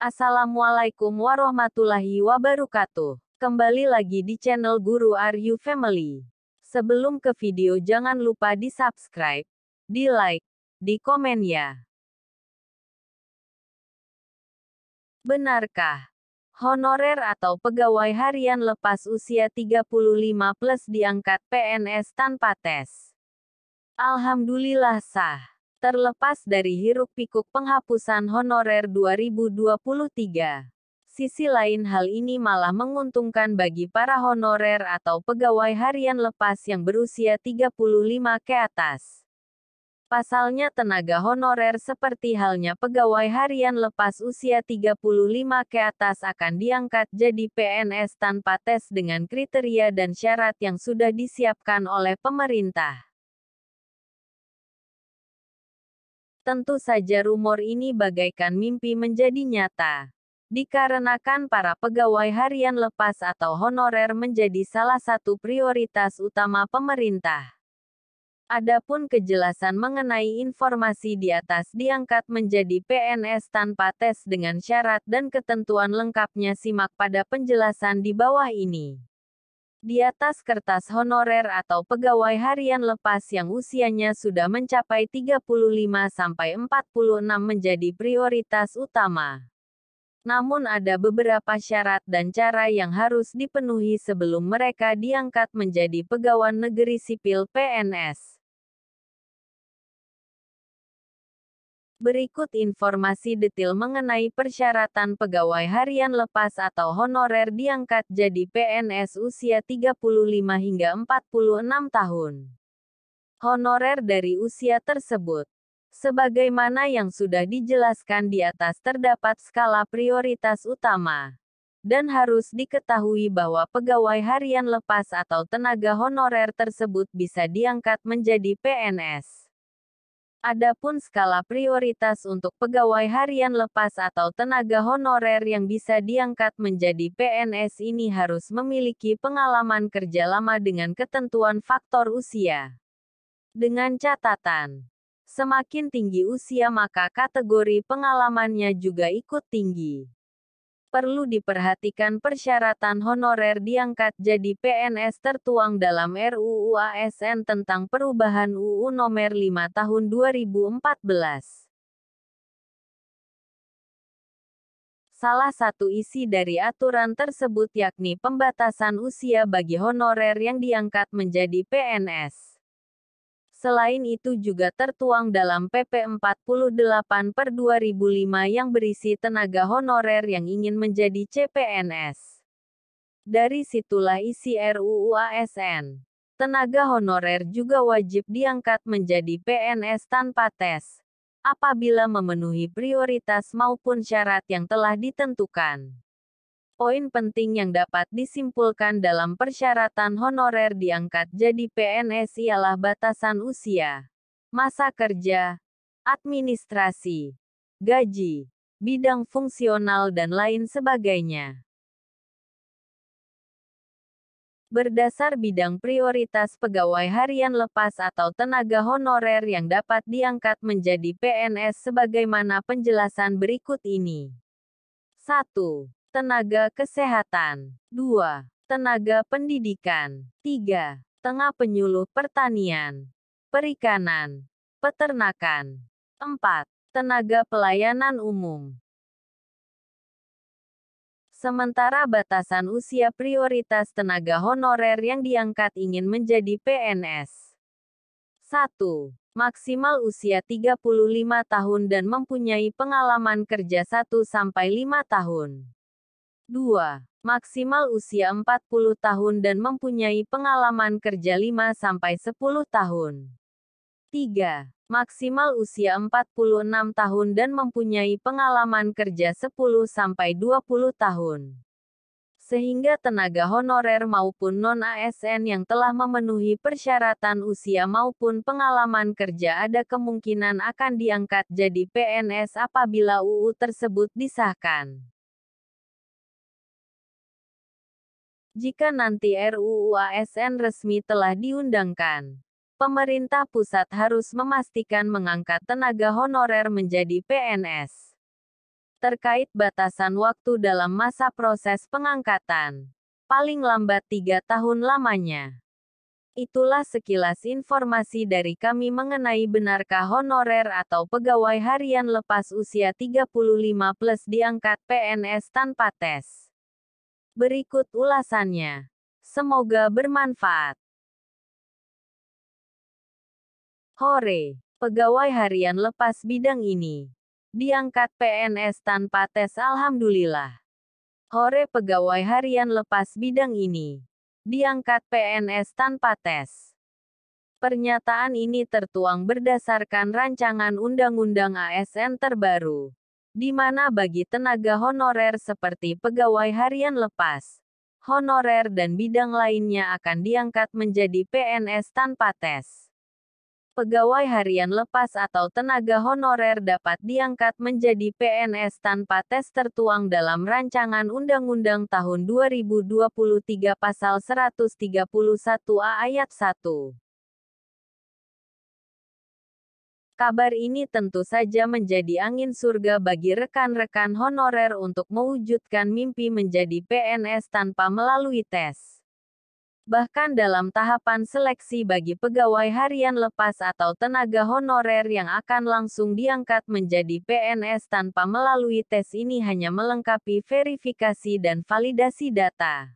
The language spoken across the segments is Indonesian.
Assalamualaikum warahmatullahi wabarakatuh. Kembali lagi di channel Guru Are Family. Sebelum ke video jangan lupa di subscribe, di like, di komen ya. Benarkah? Honorer atau pegawai harian lepas usia 35 plus diangkat PNS tanpa tes. Alhamdulillah sah. Terlepas dari hiruk-pikuk penghapusan honorer 2023, sisi lain hal ini malah menguntungkan bagi para honorer atau pegawai harian lepas yang berusia 35 ke atas. Pasalnya tenaga honorer seperti halnya pegawai harian lepas usia 35 ke atas akan diangkat jadi PNS tanpa tes dengan kriteria dan syarat yang sudah disiapkan oleh pemerintah. Tentu saja rumor ini bagaikan mimpi menjadi nyata. Dikarenakan para pegawai harian lepas atau honorer menjadi salah satu prioritas utama pemerintah. Adapun kejelasan mengenai informasi di atas diangkat menjadi PNS tanpa tes dengan syarat dan ketentuan lengkapnya simak pada penjelasan di bawah ini. Di atas kertas honorer atau pegawai harian lepas yang usianya sudah mencapai 35-46 menjadi prioritas utama. Namun ada beberapa syarat dan cara yang harus dipenuhi sebelum mereka diangkat menjadi pegawai negeri sipil PNS. Berikut informasi detail mengenai persyaratan pegawai harian lepas atau honorer diangkat jadi PNS usia 35 hingga 46 tahun. Honorer dari usia tersebut Sebagaimana yang sudah dijelaskan di atas terdapat skala prioritas utama. Dan harus diketahui bahwa pegawai harian lepas atau tenaga honorer tersebut bisa diangkat menjadi PNS. Adapun skala prioritas untuk pegawai harian lepas atau tenaga honorer yang bisa diangkat menjadi PNS ini harus memiliki pengalaman kerja lama dengan ketentuan faktor usia. Dengan catatan, semakin tinggi usia maka kategori pengalamannya juga ikut tinggi perlu diperhatikan persyaratan honorer diangkat jadi PNS tertuang dalam RUU ASN tentang perubahan UU Nomor 5 Tahun 2014. Salah satu isi dari aturan tersebut yakni pembatasan usia bagi honorer yang diangkat menjadi PNS. Selain itu juga tertuang dalam PP 48 per 2005 yang berisi tenaga honorer yang ingin menjadi CPNS. Dari situlah isi RUU ASN. Tenaga honorer juga wajib diangkat menjadi PNS tanpa tes, apabila memenuhi prioritas maupun syarat yang telah ditentukan poin penting yang dapat disimpulkan dalam persyaratan honorer diangkat jadi PNS ialah batasan usia, masa kerja, administrasi, gaji, bidang fungsional dan lain sebagainya. Berdasar bidang prioritas pegawai harian lepas atau tenaga honorer yang dapat diangkat menjadi PNS sebagaimana penjelasan berikut ini. 1 tenaga kesehatan. 2. Tenaga pendidikan. 3. Tengah penyuluh pertanian, perikanan, peternakan. 4. Tenaga pelayanan umum. Sementara batasan usia prioritas tenaga honorer yang diangkat ingin menjadi PNS. 1. Maksimal usia 35 tahun dan mempunyai pengalaman kerja 1 sampai 5 tahun. 2. Maksimal usia 40 tahun dan mempunyai pengalaman kerja 5-10 tahun. 3. Maksimal usia 46 tahun dan mempunyai pengalaman kerja 10-20 tahun. Sehingga tenaga honorer maupun non-ASN yang telah memenuhi persyaratan usia maupun pengalaman kerja ada kemungkinan akan diangkat jadi PNS apabila UU tersebut disahkan. jika nanti RUU ASN resmi telah diundangkan. Pemerintah pusat harus memastikan mengangkat tenaga honorer menjadi PNS. Terkait batasan waktu dalam masa proses pengangkatan, paling lambat tiga tahun lamanya. Itulah sekilas informasi dari kami mengenai benarkah honorer atau pegawai harian lepas usia 35 plus diangkat PNS tanpa tes. Berikut ulasannya. Semoga bermanfaat. Hore, pegawai harian lepas bidang ini. Diangkat PNS tanpa tes alhamdulillah. Hore pegawai harian lepas bidang ini. Diangkat PNS tanpa tes. Pernyataan ini tertuang berdasarkan rancangan Undang-Undang ASN terbaru di mana bagi tenaga honorer seperti pegawai harian lepas, honorer dan bidang lainnya akan diangkat menjadi PNS tanpa tes. Pegawai harian lepas atau tenaga honorer dapat diangkat menjadi PNS tanpa tes tertuang dalam rancangan Undang-Undang Tahun 2023 Pasal 131A Ayat 1. Kabar ini tentu saja menjadi angin surga bagi rekan-rekan honorer untuk mewujudkan mimpi menjadi PNS tanpa melalui tes. Bahkan dalam tahapan seleksi bagi pegawai harian lepas atau tenaga honorer yang akan langsung diangkat menjadi PNS tanpa melalui tes ini hanya melengkapi verifikasi dan validasi data.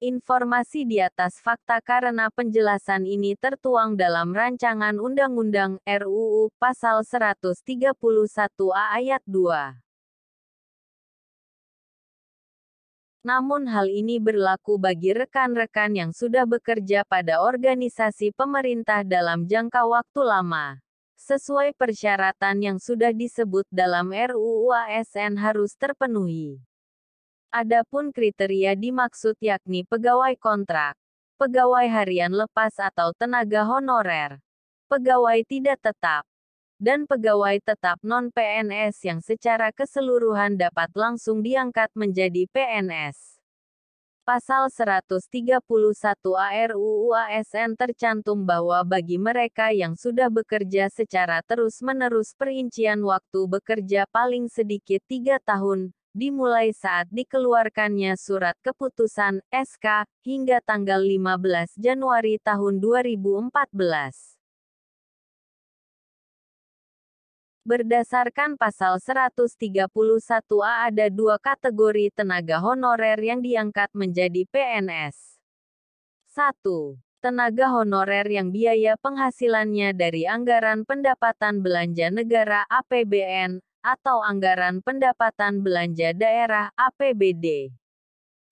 Informasi di atas fakta karena penjelasan ini tertuang dalam rancangan Undang-Undang RUU Pasal 131A Ayat 2. Namun hal ini berlaku bagi rekan-rekan yang sudah bekerja pada organisasi pemerintah dalam jangka waktu lama. Sesuai persyaratan yang sudah disebut dalam RUU ASN harus terpenuhi. Adapun kriteria dimaksud yakni pegawai kontrak, pegawai harian lepas atau tenaga honorer, pegawai tidak tetap, dan pegawai tetap non-PNS yang secara keseluruhan dapat langsung diangkat menjadi PNS. Pasal 131 ARUU ASN tercantum bahwa bagi mereka yang sudah bekerja secara terus-menerus perincian waktu bekerja paling sedikit tiga tahun, dimulai saat dikeluarkannya surat keputusan SK hingga tanggal 15 Januari tahun 2014. Berdasarkan pasal 131A ada dua kategori tenaga honorer yang diangkat menjadi PNS. 1. Tenaga honorer yang biaya penghasilannya dari anggaran pendapatan belanja negara APBN atau Anggaran Pendapatan Belanja Daerah APBD.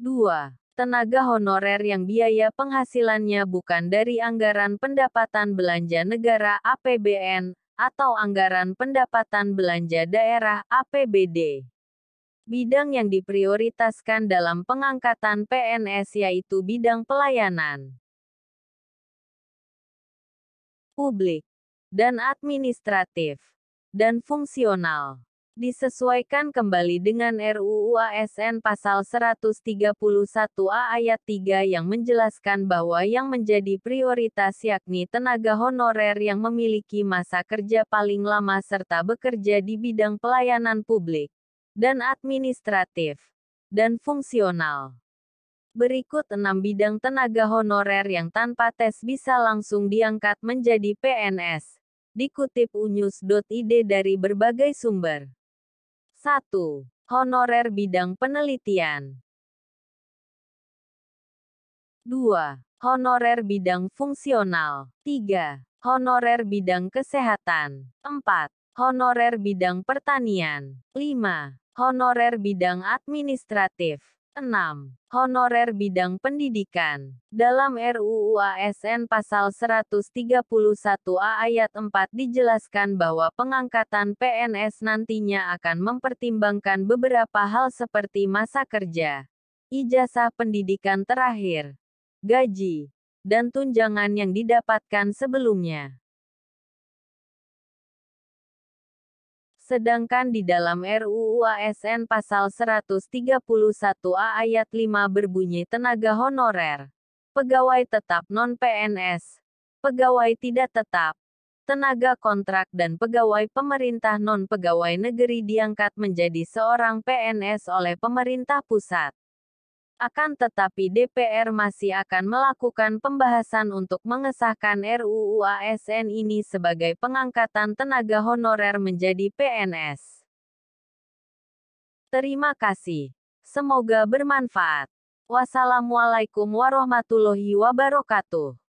2. Tenaga honorer yang biaya penghasilannya bukan dari Anggaran Pendapatan Belanja Negara APBN atau Anggaran Pendapatan Belanja Daerah APBD. Bidang yang diprioritaskan dalam pengangkatan PNS yaitu bidang pelayanan publik dan administratif dan fungsional. Disesuaikan kembali dengan RUU ASN Pasal 131A Ayat 3 yang menjelaskan bahwa yang menjadi prioritas yakni tenaga honorer yang memiliki masa kerja paling lama serta bekerja di bidang pelayanan publik dan administratif dan fungsional. Berikut enam bidang tenaga honorer yang tanpa tes bisa langsung diangkat menjadi PNS dikutip unyus.id dari berbagai sumber. 1. Honorer bidang penelitian. 2. Honorer bidang fungsional. 3. Honorer bidang kesehatan. 4. Honorer bidang pertanian. 5. Honorer bidang administratif. 6. Honorer bidang pendidikan. Dalam RUU ASN pasal 131A ayat 4 dijelaskan bahwa pengangkatan PNS nantinya akan mempertimbangkan beberapa hal seperti masa kerja, ijazah pendidikan terakhir, gaji, dan tunjangan yang didapatkan sebelumnya. Sedangkan di dalam RUU ASN pasal 131A ayat 5 berbunyi tenaga honorer, pegawai tetap non-PNS, pegawai tidak tetap, tenaga kontrak dan pegawai pemerintah non-pegawai negeri diangkat menjadi seorang PNS oleh pemerintah pusat. Akan tetapi DPR masih akan melakukan pembahasan untuk mengesahkan RUU ASN ini sebagai pengangkatan tenaga honorer menjadi PNS. Terima kasih. Semoga bermanfaat. Wassalamualaikum warahmatullahi wabarakatuh.